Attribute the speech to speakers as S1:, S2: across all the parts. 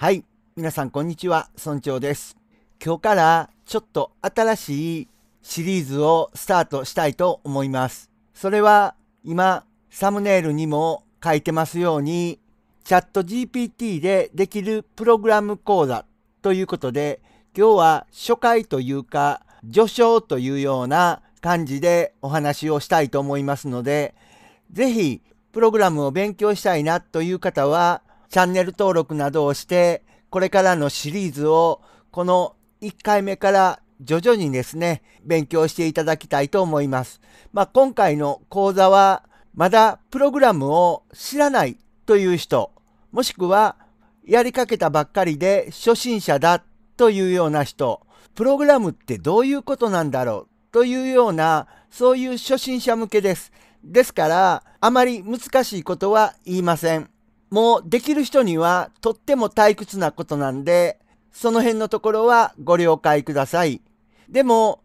S1: はい。皆さん、こんにちは。村長です。今日からちょっと新しいシリーズをスタートしたいと思います。それは今、サムネイルにも書いてますように、チャット GPT でできるプログラム講座ということで、今日は初回というか、序章というような感じでお話をしたいと思いますので、ぜひ、プログラムを勉強したいなという方は、チャンネル登録などをして、これからのシリーズを、この1回目から徐々にですね、勉強していただきたいと思います。まあ、今回の講座は、まだプログラムを知らないという人、もしくは、やりかけたばっかりで初心者だというような人、プログラムってどういうことなんだろうというような、そういう初心者向けです。ですから、あまり難しいことは言いません。もうできる人にはとっても退屈なことなんで、その辺のところはご了解ください。でも、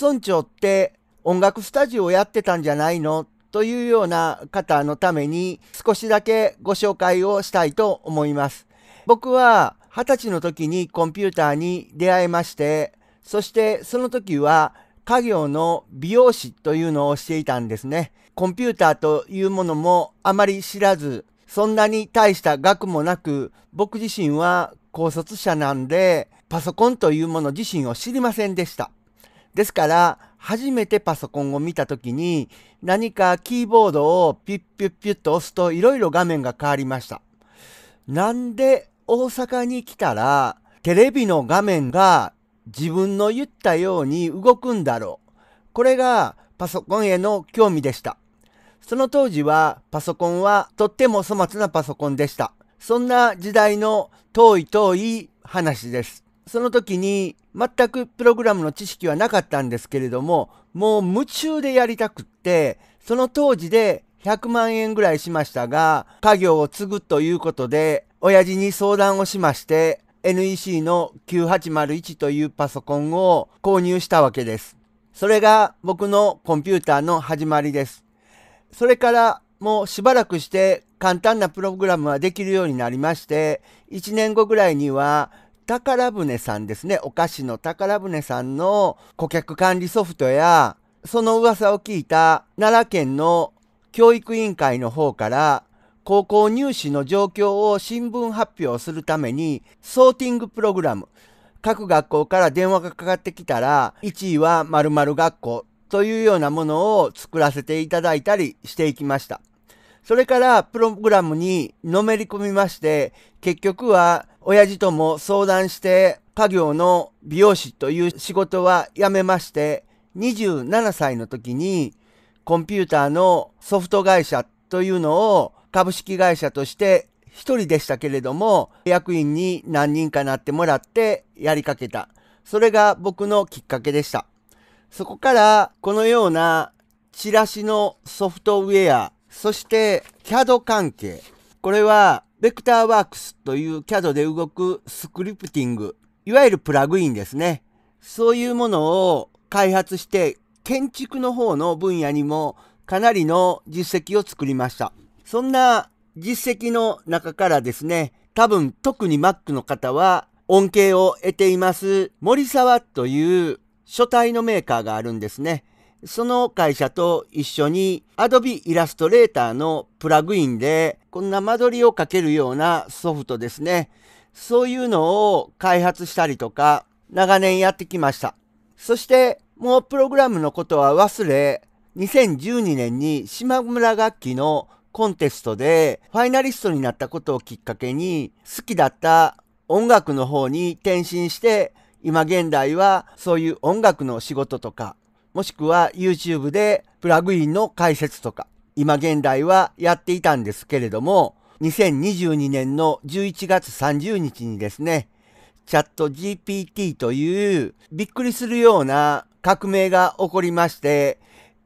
S1: 村長って音楽スタジオをやってたんじゃないのというような方のために少しだけご紹介をしたいと思います。僕は二十歳の時にコンピューターに出会いまして、そしてその時は家業の美容師というのをしていたんですね。コンピューターというものもあまり知らず、そんなに大した額もなく、僕自身は高卒者なんで、パソコンというもの自身を知りませんでした。ですから、初めてパソコンを見た時に、何かキーボードをピュッピュッピュッと押すといろいろ画面が変わりました。なんで大阪に来たら、テレビの画面が自分の言ったように動くんだろう。これがパソコンへの興味でした。その当時はパソコンはとっても粗末なパソコンでした。そんな時代の遠い遠い話です。その時に全くプログラムの知識はなかったんですけれども、もう夢中でやりたくって、その当時で100万円ぐらいしましたが、家業を継ぐということで、親父に相談をしまして、NEC の9801というパソコンを購入したわけです。それが僕のコンピューターの始まりです。それからもうしばらくして簡単なプログラムはできるようになりまして、1年後ぐらいには宝船さんですね、お菓子の宝船さんの顧客管理ソフトや、その噂を聞いた奈良県の教育委員会の方から高校入試の状況を新聞発表するためにソーティングプログラム各学校から電話がかかってきたら1位は〇〇学校というようなものを作らせていただいたりしていきました。それからプログラムにのめり込みまして、結局は親父とも相談して家業の美容師という仕事は辞めまして、27歳の時にコンピューターのソフト会社というのを株式会社として一人でしたけれども、役員に何人かなってもらってやりかけた。それが僕のきっかけでした。そこからこのようなチラシのソフトウェア、そして CAD 関係。これはベクターワークスという CAD で動くスクリプティング、いわゆるプラグインですね。そういうものを開発して建築の方の分野にもかなりの実績を作りました。そんな実績の中からですね、多分特に Mac の方は恩恵を得ています森沢という書体のメーカーがあるんですね。その会社と一緒に Adobe Illustrator のプラグインでこんな間取りをかけるようなソフトですね。そういうのを開発したりとか長年やってきました。そしてもうプログラムのことは忘れ2012年に島村楽器のコンテストでファイナリストになったことをきっかけに好きだった音楽の方に転身して今現代はそういう音楽の仕事とか、もしくは YouTube でプラグインの解説とか、今現代はやっていたんですけれども、2022年の11月30日にですね、チャット GPT というびっくりするような革命が起こりまして、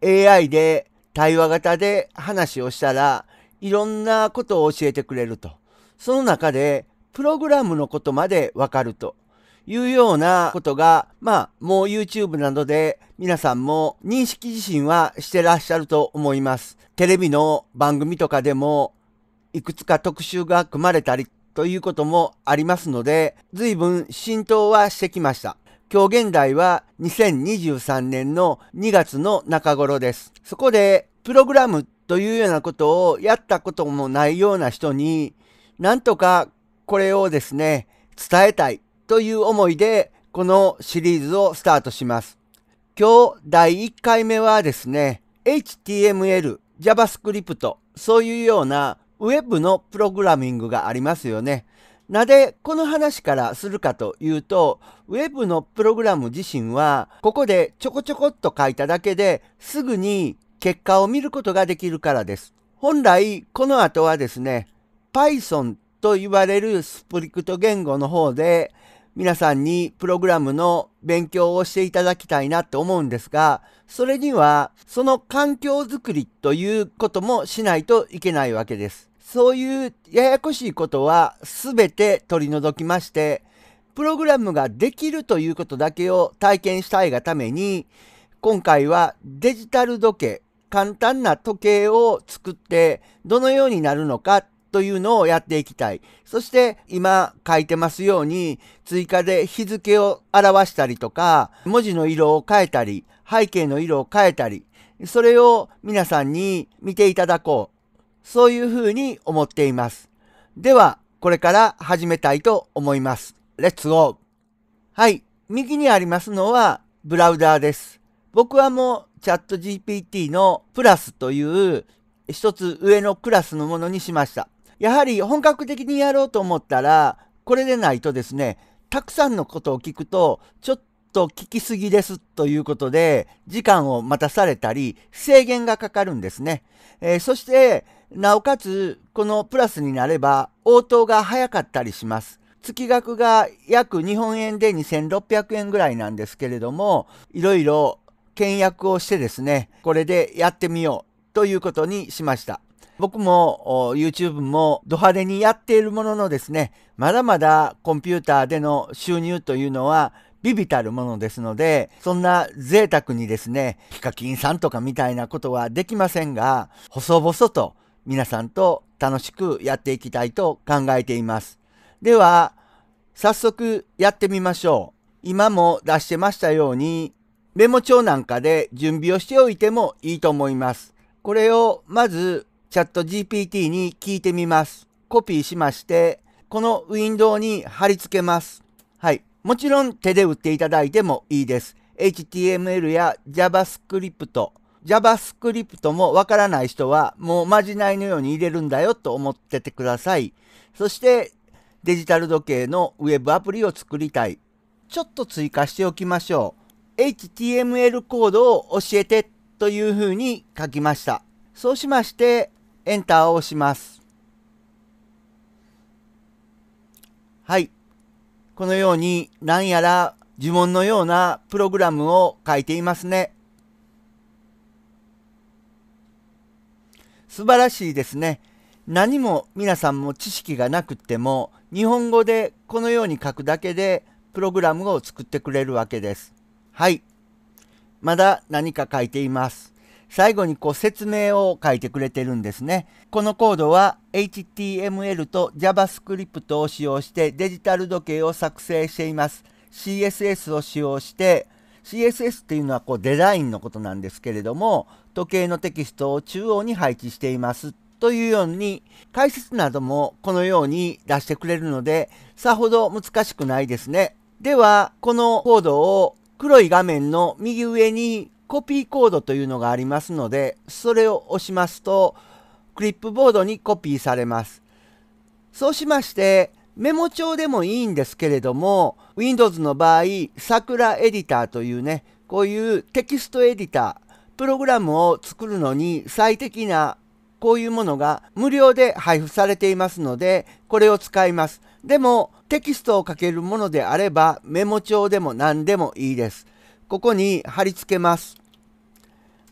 S1: AI で対話型で話をしたらいろんなことを教えてくれると。その中でプログラムのことまでわかるというようなことが、まあ、もう YouTube などで皆さんも認識自身はしてらっしゃると思います。テレビの番組とかでも、いくつか特集が組まれたりということもありますので、随分浸透はしてきました。今日現代は2023年の2月の中頃です。そこで、プログラムというようなことをやったこともないような人に、なんとかこれをですね、伝えたい。という思いで、このシリーズをスタートします。今日第1回目はですね、HTML、JavaScript、そういうような Web のプログラミングがありますよね。なぜこの話からするかというと、Web のプログラム自身は、ここでちょこちょこっと書いただけですぐに結果を見ることができるからです。本来、この後はですね、Python と言われるスプリクト言語の方で皆さんにプログラムの勉強をしていただきたいなと思うんですが、それにはその環境づくりということもしないといけないわけです。そういうややこしいことは全て取り除きまして、プログラムができるということだけを体験したいがために、今回はデジタル時計、簡単な時計を作ってどのようになるのかというのをやっていきたい。そして今書いてますように追加で日付を表したりとか文字の色を変えたり背景の色を変えたりそれを皆さんに見ていただこう。そういうふうに思っています。ではこれから始めたいと思います。レッツゴーはい。右にありますのはブラウザーです。僕はもうチャット GPT のプラスという一つ上のクラスのものにしました。やはり本格的にやろうと思ったら、これでないとですね、たくさんのことを聞くと、ちょっと聞きすぎですということで、時間を待たされたり、制限がかかるんですね。えー、そして、なおかつ、このプラスになれば、応答が早かったりします。月額が約日本円で2600円ぐらいなんですけれども、いろいろ倹約をしてですね、これでやってみようということにしました。僕も YouTube もド派手にやっているもののですね、まだまだコンピューターでの収入というのはビビたるものですので、そんな贅沢にですね、ヒカキンさんとかみたいなことはできませんが、細々と皆さんと楽しくやっていきたいと考えています。では、早速やってみましょう。今も出してましたように、メモ帳なんかで準備をしておいてもいいと思います。これをまずチャット GPT に聞いてみます。コピーしまして、このウィンドウに貼り付けます。はい。もちろん手で打っていただいてもいいです。HTML や JavaScript、JavaScript もわからない人はもうまじないのように入れるんだよと思っててください。そしてデジタル時計のウェブアプリを作りたい。ちょっと追加しておきましょう。HTML コードを教えてというふうに書きました。そうしましてエンターを押します。はい。このように何やら呪文のようなプログラムを書いていますね。素晴らしいですね。何も皆さんも知識がなくっても日本語でこのように書くだけでプログラムを作ってくれるわけです。はい。まだ何か書いています。最後にこう説明を書いてくれてるんですね。このコードは HTML と JavaScript を使用してデジタル時計を作成しています。CSS を使用して CSS っていうのはこうデザインのことなんですけれども時計のテキストを中央に配置していますというように解説などもこのように出してくれるのでさほど難しくないですね。ではこのコードを黒い画面の右上にコピーコードというのがありますので、それを押しますと、クリップボードにコピーされます。そうしまして、メモ帳でもいいんですけれども、Windows の場合、桜エディターというね、こういうテキストエディター、プログラムを作るのに最適なこういうものが無料で配布されていますので、これを使います。でも、テキストを書けるものであればメモ帳でも何でもいいです。ここに貼り付けます。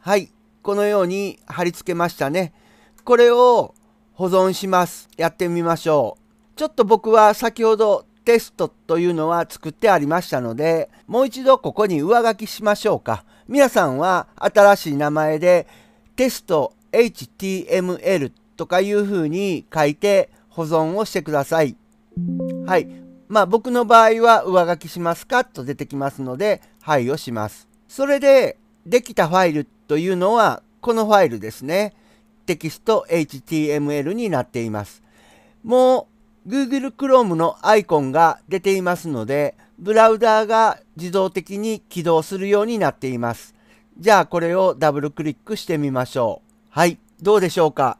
S1: はい。このように貼り付けましたね。これを保存します。やってみましょう。ちょっと僕は先ほどテストというのは作ってありましたので、もう一度ここに上書きしましょうか。皆さんは新しい名前でテスト HTML とかいうふうに書いて保存をしてください。はい。まあ僕の場合は上書きしますかと出てきますので、配をします。それでできたファイルというのはこのファイルですね。テキスト HTML になっています。もう Google Chrome のアイコンが出ていますので、ブラウザーが自動的に起動するようになっています。じゃあこれをダブルクリックしてみましょう。はい、どうでしょうか。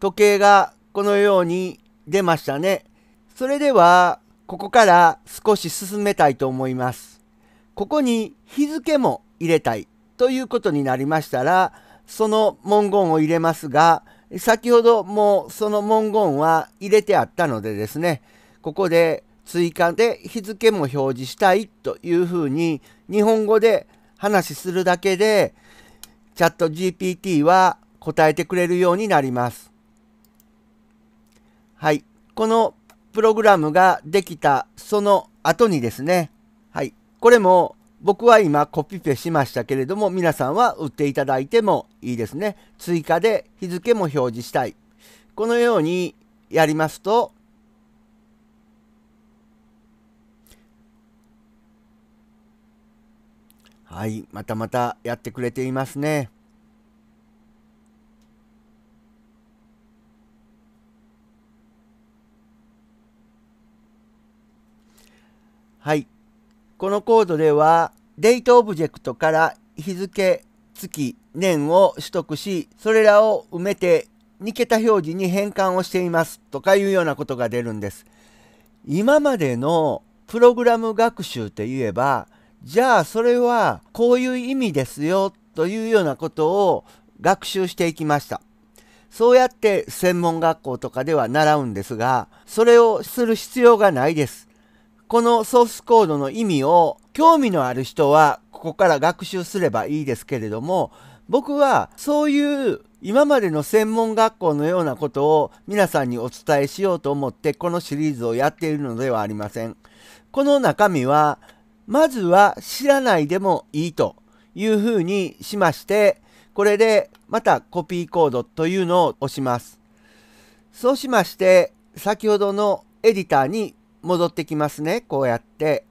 S1: 時計がこのように出ましたね。それでは、ここから少し進めたいと思います。ここに日付も入れたいということになりましたらその文言を入れますが先ほどもその文言は入れてあったのでですねここで追加で日付も表示したいというふうに日本語で話するだけでチャット GPT は答えてくれるようになります。はい。このプログラムができたその後にですね、はい。これも僕は今コピペしましたけれども皆さんは売っていただいてもいいですね。追加で日付も表示したい。このようにやりますとはいまたまたやってくれていますね。このコードでは、デートオブジェクトから日付、月、年を取得し、それらを埋めて2桁表示に変換をしていますとかいうようなことが出るんです。今までのプログラム学習って言えば、じゃあそれはこういう意味ですよというようなことを学習していきました。そうやって専門学校とかでは習うんですが、それをする必要がないです。このソースコードの意味を興味のある人はここから学習すればいいですけれども僕はそういう今までの専門学校のようなことを皆さんにお伝えしようと思ってこのシリーズをやっているのではありません。この中身はまずは知らないでもいいというふうにしましてこれでまたコピーコードというのを押します。そうしまして先ほどのエディターに戻ってきますね。こうやって。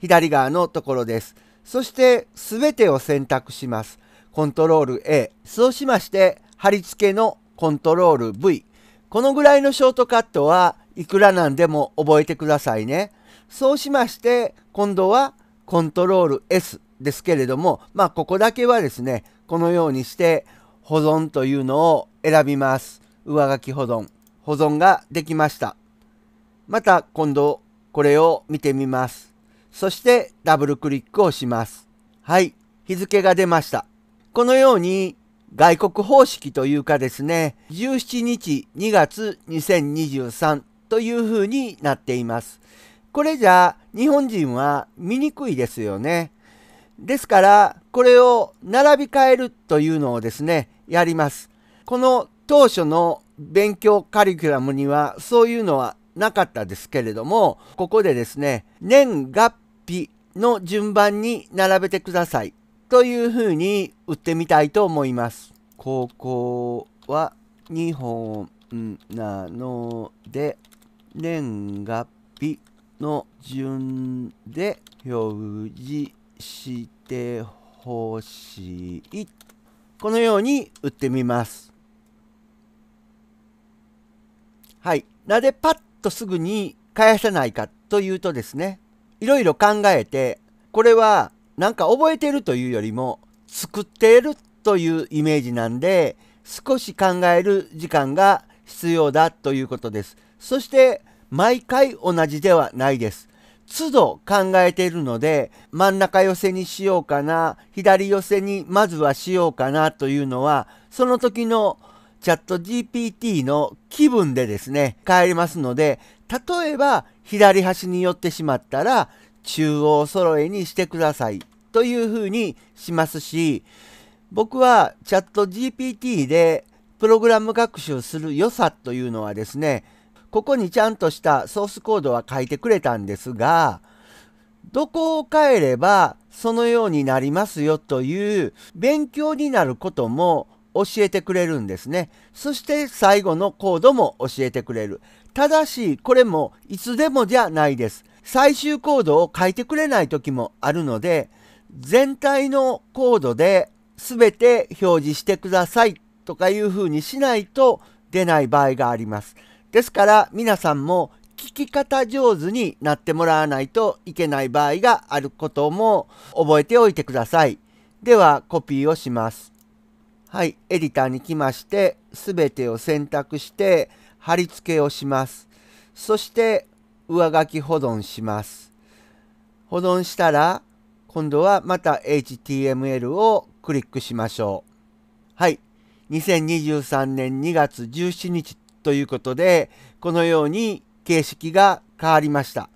S1: 左側のところです。そして全てを選択します。コントロール A。そうしまして、貼り付けのコントロール V。このぐらいのショートカットはいくらなんでも覚えてくださいね。そうしまして、今度はコントロール S ですけれども、まあここだけはですね、このようにして保存というのを選びます。上書き保存。保存ができました。また今度これを見てみます。そしてダブルクリックをします。はい、日付が出ました。このように外国方式というかですね、17日2月2023という風になっています。これじゃ日本人は見にくいですよね。ですからこれを並び替えるというのをですね、やります。この当初の勉強カリキュラムにはそういうのはなかったですけれども、ここでですね、年月日の順番に並べてくださいというふうに打ってみたいと思います。ここは2本なので、年月日の順で表示してほしい。このように打ってみます。はい。なでパッとすぐに返さないかというとですね、いろいろ考えて、これはなんか覚えているというよりも、作っているというイメージなんで、少し考える時間が必要だということです。そして、毎回同じではないです。都度考えているので、真ん中寄せにしようかな、左寄せにまずはしようかなというのは、その時のチャット GPT の気分でですね、変えますので、例えば左端に寄ってしまったら、中央揃えにしてくださいというふうにしますし、僕はチャット GPT でプログラム学習する良さというのはですね、ここにちゃんとしたソースコードは書いてくれたんですが、どこを変えればそのようになりますよという勉強になることも教えてくれるんですね。そして最後のコードも教えてくれる。ただし、これもいつでもじゃないです。最終コードを書いてくれない時もあるので、全体のコードで全て表示してくださいとかいうふうにしないと出ない場合があります。ですから皆さんも聞き方上手になってもらわないといけない場合があることも覚えておいてください。ではコピーをします。はい、エディターに来まして、すべてを選択して、貼り付けをします。そして、上書き保存します。保存したら、今度はまた HTML をクリックしましょう。はい、2023年2月17日ということで、このように形式が変わりました。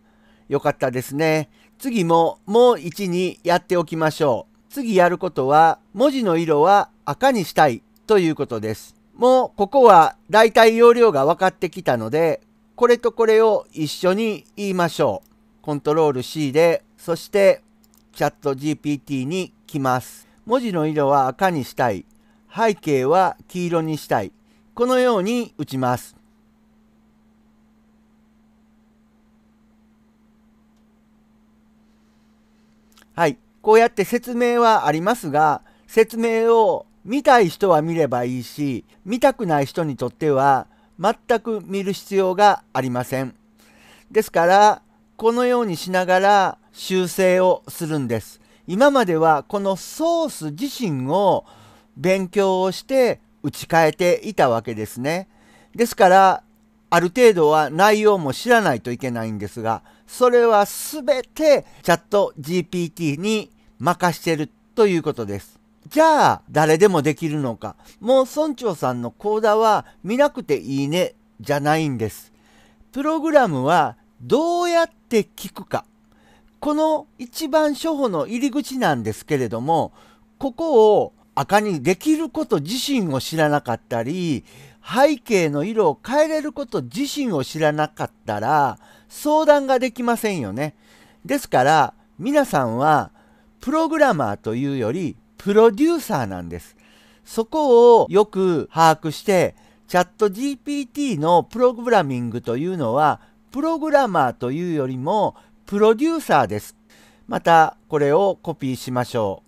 S1: よかったですね。次ももう1にやっておきましょう。次やることは、文字の色は赤にしたいということです。もうここはだいたい容量が分かってきたので、これとこれを一緒に言いましょう。コントロール C で、そしてチャット GPT に来ます。文字の色は赤にしたい。背景は黄色にしたい。このように打ちます。はい。こうやって説明はありますが、説明を見たい人は見ればいいし、見たくない人にとっては全く見る必要がありません。ですから、このようにしながら修正をするんです。今まではこのソース自身を勉強をして打ち替えていたわけですね。ですから、ある程度は内容も知らないといけないんですが、それは全てチャット GPT に任してるということです。じゃあ、誰でもできるのか。もう村長さんの講座は見なくていいね、じゃないんです。プログラムはどうやって聞くか。この一番初歩の入り口なんですけれども、ここを赤にできること自身を知らなかったり、背景の色を変えれること自身を知らなかったら、相談ができませんよね。ですから、皆さんは、プログラマーというより、プロデューサーなんです。そこをよく把握して、チャット GPT のプログラミングというのは、プログラマーというよりも、プロデューサーです。また、これをコピーしましょ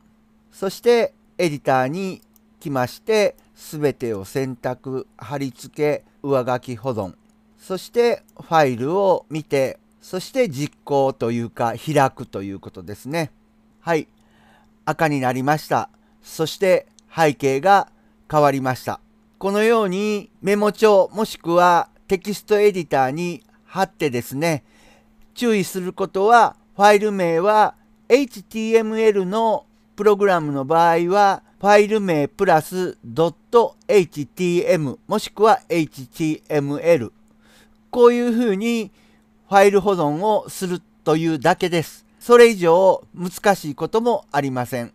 S1: う。そして、エディターに来まして、すべてを選択、貼り付け、上書き保存。そして、ファイルを見て、そして実行というか、開くということですね。はい。赤になりました。そして背景が変わりました。このようにメモ帳もしくはテキストエディターに貼ってですね、注意することはファイル名は HTML のプログラムの場合はファイル名プラス .htm もしくは html こういうふうにファイル保存をするというだけです。それ以上難しいこともありません。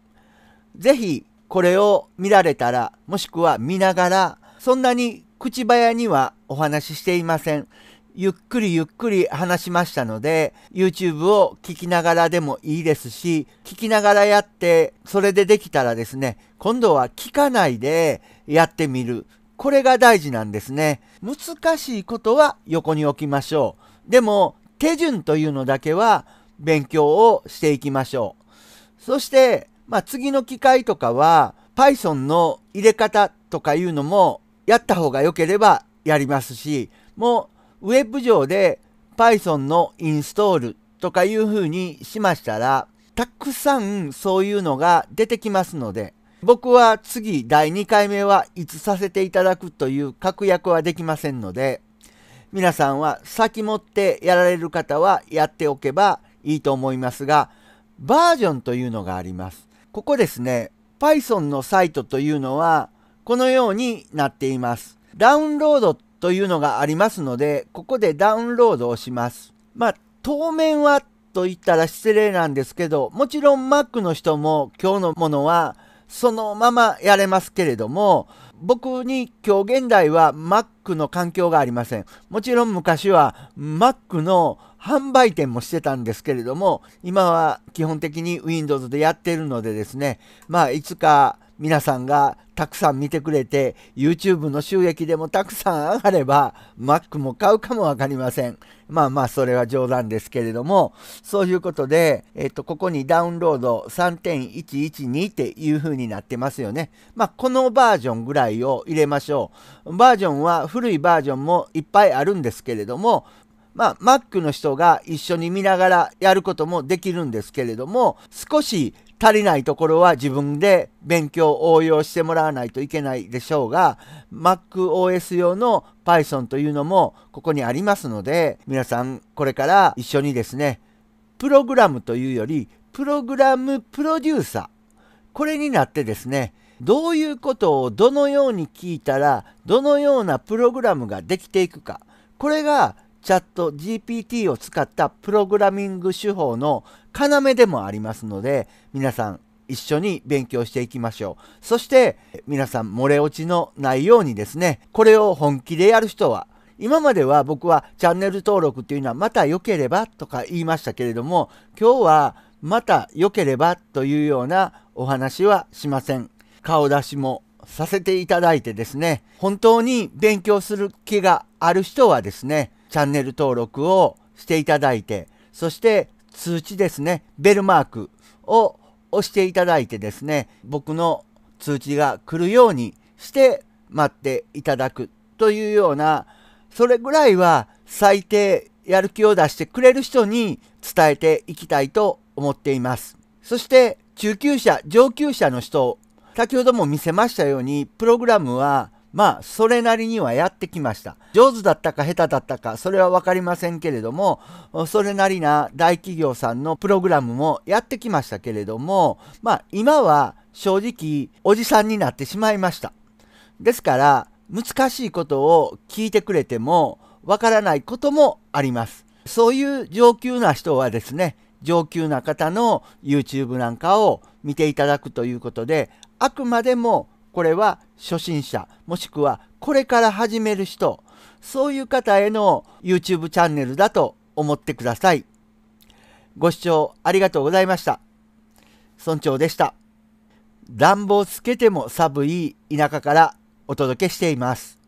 S1: ぜひこれを見られたら、もしくは見ながら、そんなに口早にはお話ししていません。ゆっくりゆっくり話しましたので、YouTube を聞きながらでもいいですし、聞きながらやって、それでできたらですね、今度は聞かないでやってみる。これが大事なんですね。難しいことは横に置きましょう。でも、手順というのだけは勉強をしていきましょう。そして、まあ、次の機会とかは Python の入れ方とかいうのもやった方が良ければやりますし、もうウェブ上で Python のインストールとかいうふうにしましたら、たくさんそういうのが出てきますので、僕は次第2回目はいつさせていただくという確約はできませんので、皆さんは先もってやられる方はやっておけばいいと思いますが、バージョンというのがあります。ここですね、Python のサイトというのは、このようになっています。ダウンロードというのがありますので、ここでダウンロードをします。まあ、当面はと言ったら失礼なんですけど、もちろん Mac の人も今日のものはそのままやれますけれども、僕に今日現代は Mac の環境がありません。もちろん昔は Mac の販売店もしてたんですけれども、今は基本的に Windows でやってるのでですね、まあいつか皆さんがたくさん見てくれて YouTube の収益でもたくさん上がれば Mac も買うかも分かりませんまあまあそれは冗談ですけれどもそういうことで、えっと、ここにダウンロード3.112っていう風になってますよねまあこのバージョンぐらいを入れましょうバージョンは古いバージョンもいっぱいあるんですけれどもまあ、Mac の人が一緒に見ながらやることもできるんですけれども、少し足りないところは自分で勉強応用してもらわないといけないでしょうが MacOS 用の Python というのもここにありますので皆さんこれから一緒にですねプログラムというよりプログラムプロデューサーこれになってですねどういうことをどのように聞いたらどのようなプログラムができていくかこれがチャット GPT を使ったプログラミング手法の要でもありますので皆さん一緒に勉強していきましょうそして皆さん漏れ落ちのないようにですねこれを本気でやる人は今までは僕はチャンネル登録っていうのはまた良ければとか言いましたけれども今日はまた良ければというようなお話はしません顔出しもさせていただいてですね本当に勉強する気がある人はですねチャンネル登録をしていただいて、そして通知ですね、ベルマークを押していただいてですね、僕の通知が来るようにして待っていただくというような、それぐらいは最低やる気を出してくれる人に伝えていきたいと思っています。そして中級者、上級者の人、先ほども見せましたように、プログラムはまあ、それなりにはやってきました。上手だったか下手だったか、それはわかりませんけれども、それなりな大企業さんのプログラムもやってきましたけれども、まあ、今は正直、おじさんになってしまいました。ですから、難しいことを聞いてくれても、わからないこともあります。そういう上級な人はですね、上級な方の YouTube なんかを見ていただくということで、あくまでもこれは初心者、もしくはこれから始める人、そういう方への YouTube チャンネルだと思ってください。ご視聴ありがとうございました。村長でした。暖房つけても寒い田舎からお届けしています。